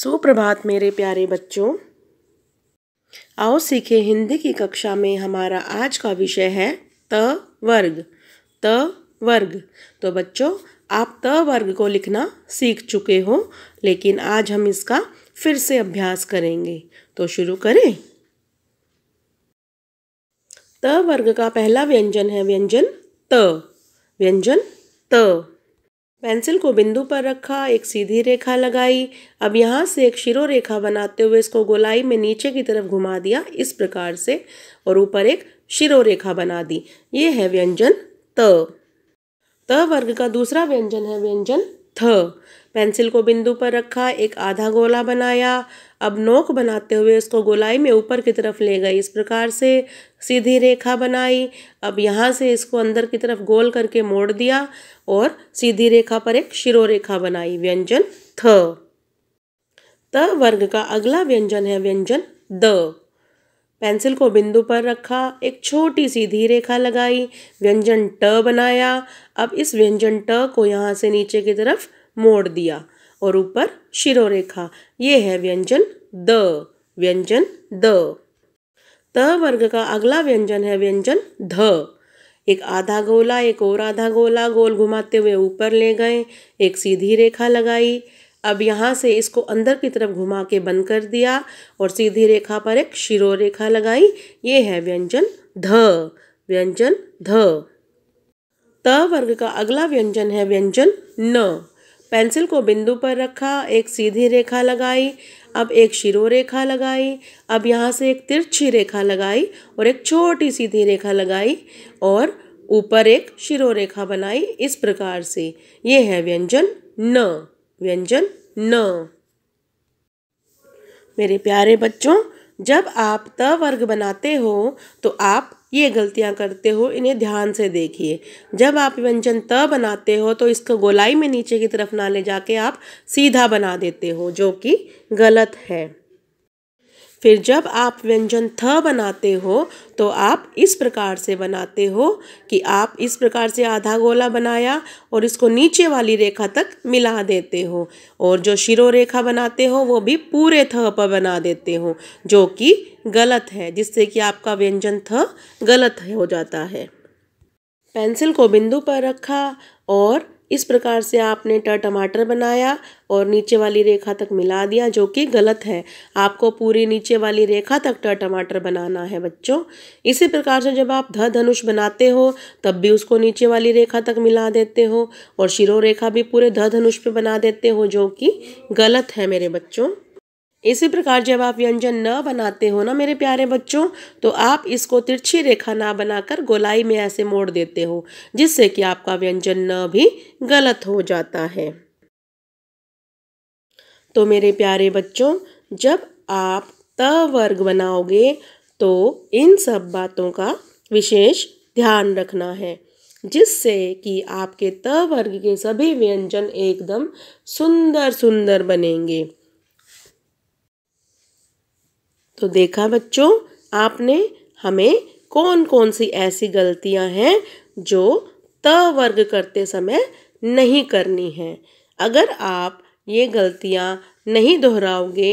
सुप्रभात मेरे प्यारे बच्चों आओ सीखे हिंदी की कक्षा में हमारा आज का विषय है त वर्ग त वर्ग तो बच्चों आप त वर्ग को लिखना सीख चुके हो लेकिन आज हम इसका फिर से अभ्यास करेंगे तो शुरू करें त वर्ग का पहला व्यंजन है व्यंजन त व्यंजन त पेंसिल को बिंदु पर रखा एक सीधी रेखा लगाई अब यहाँ से एक शिरो रेखा बनाते हुए इसको गोलाई में नीचे की तरफ घुमा दिया इस प्रकार से और ऊपर एक शिरो रेखा बना दी ये है व्यंजन त त वर्ग का दूसरा व्यंजन है व्यंजन थ पेंसिल को बिंदु पर रखा एक आधा गोला बनाया अब नोक बनाते हुए उसको गोलाई में ऊपर की तरफ ले गई इस प्रकार से सीधी रेखा बनाई अब यहाँ से इसको अंदर की तरफ गोल करके मोड़ दिया और सीधी रेखा पर एक शिरो रेखा बनाई व्यंजन थ त वर्ग का अगला व्यंजन है व्यंजन द पेंसिल को बिंदु पर रखा एक छोटी सीधी रेखा लगाई व्यंजन ट बनाया अब इस व्यंजन ट को यहाँ से नीचे की तरफ मोड़ दिया और ऊपर शिरो रेखा ये है व्यंजन द व्यंजन द त वर्ग का अगला व्यंजन है व्यंजन ध एक आधा गोला एक और आधा गोला गोल घुमाते हुए ऊपर ले गए एक सीधी रेखा लगाई अब यहाँ से इसको अंदर की तरफ घुमा के बंद कर दिया और सीधी रेखा पर एक शिरो रेखा लगाई ये है व्यंजन ध व्यंजन ध त वर्ग का अगला व्यंजन है व्यंजन न पेंसिल को बिंदु पर रखा एक सीधी रेखा लगाई अब एक शिरो रेखा लगाई अब यहाँ से एक तिरछी रेखा लगाई और एक छोटी सीधी रेखा लगाई और ऊपर एक शिरो रेखा बनाई इस प्रकार से ये है व्यंजन न व्यंजन न मेरे प्यारे बच्चों जब आप त वर्ग बनाते हो तो आप ये गलतियाँ करते हो इन्हें ध्यान से देखिए जब आप व्यंजन त बनाते हो तो इसको गोलाई में नीचे की तरफ ना ले जाके आप सीधा बना देते हो जो कि गलत है फिर जब आप व्यंजन थ बनाते हो तो आप इस प्रकार से बनाते हो कि आप इस प्रकार से आधा गोला बनाया और इसको नीचे वाली रेखा तक मिला देते हो और जो शिरो रेखा बनाते हो वो भी पूरे थ पर बना देते हो जो कि गलत है जिससे कि आपका व्यंजन थ गलत हो जाता है पेंसिल को बिंदु पर रखा और इस प्रकार से आपने ट टमाटर बनाया और नीचे वाली रेखा तक मिला दिया जो कि गलत है आपको पूरी नीचे वाली रेखा तक ट टमाटर बनाना है बच्चों इसी प्रकार से जब आप ध धनुष बनाते हो तब भी उसको नीचे वाली रेखा तक मिला देते हो और शिरो रेखा भी पूरे ध धनुष पे बना देते हो जो कि गलत है मेरे बच्चों इसी प्रकार जब आप व्यंजन न बनाते हो ना मेरे प्यारे बच्चों तो आप इसको तिरछी रेखा ना बनाकर गोलाई में ऐसे मोड़ देते हो जिससे कि आपका व्यंजन न भी गलत हो जाता है तो मेरे प्यारे बच्चों जब आप त वर्ग बनाओगे तो इन सब बातों का विशेष ध्यान रखना है जिससे कि आपके त वर्ग के सभी व्यंजन एकदम सुंदर सुंदर बनेंगे तो देखा बच्चों आपने हमें कौन कौन सी ऐसी गलतियां हैं जो त वर्ग करते समय नहीं करनी है अगर आप ये गलतियां नहीं दोहराओगे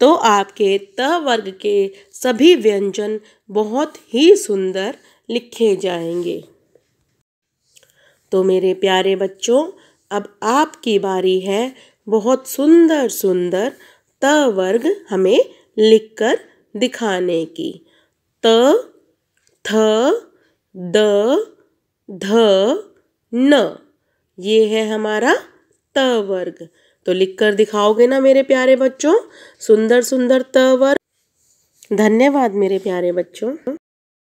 तो आपके त वर्ग के सभी व्यंजन बहुत ही सुंदर लिखे जाएंगे तो मेरे प्यारे बच्चों अब आपकी बारी है बहुत सुंदर सुंदर त वर्ग हमें लिखकर दिखाने की त थ द ध न ये है हमारा त वर्ग तो लिखकर दिखाओगे ना मेरे प्यारे बच्चों सुंदर सुंदर त वर्ग धन्यवाद मेरे प्यारे बच्चों